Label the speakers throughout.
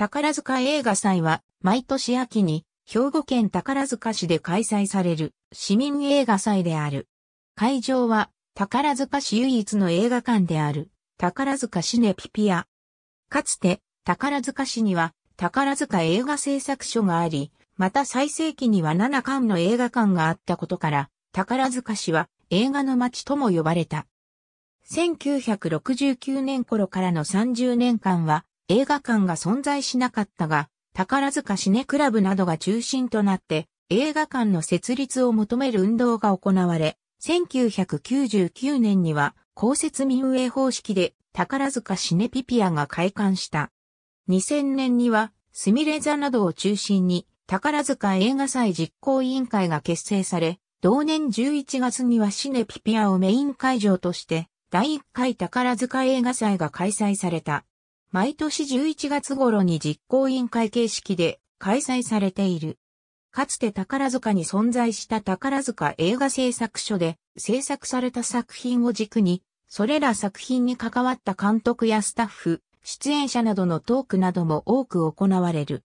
Speaker 1: 宝塚映画祭は毎年秋に兵庫県宝塚市で開催される市民映画祭である。会場は宝塚市唯一の映画館である宝塚市ネピピア。かつて宝塚市には宝塚映画製作所があり、また最盛期には7館の映画館があったことから宝塚市は映画の街とも呼ばれた。1969年頃からの30年間は映画館が存在しなかったが、宝塚シネクラブなどが中心となって、映画館の設立を求める運動が行われ、1999年には公設民営方式で宝塚シネピピアが開館した。2000年にはスミレ座などを中心に宝塚映画祭実行委員会が結成され、同年11月にはシネピピアをメイン会場として第1回宝塚映画祭が開催された。毎年11月頃に実行委員会形式で開催されている。かつて宝塚に存在した宝塚映画製作所で制作された作品を軸に、それら作品に関わった監督やスタッフ、出演者などのトークなども多く行われる。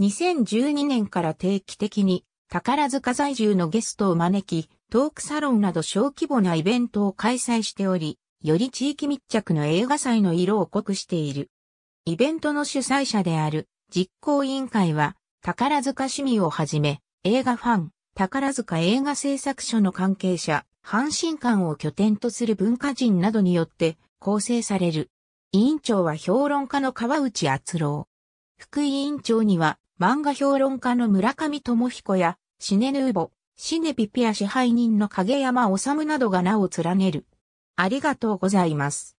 Speaker 1: 2012年から定期的に宝塚在住のゲストを招き、トークサロンなど小規模なイベントを開催しており、より地域密着の映画祭の色を濃くしている。イベントの主催者である実行委員会は、宝塚市民をはじめ、映画ファン、宝塚映画製作所の関係者、阪神館を拠点とする文化人などによって構成される。委員長は評論家の川内厚郎。副委員長には漫画評論家の村上智彦や、シネヌーボ、シネピピア支配人の影山治などが名を連ねる。ありがとうございます。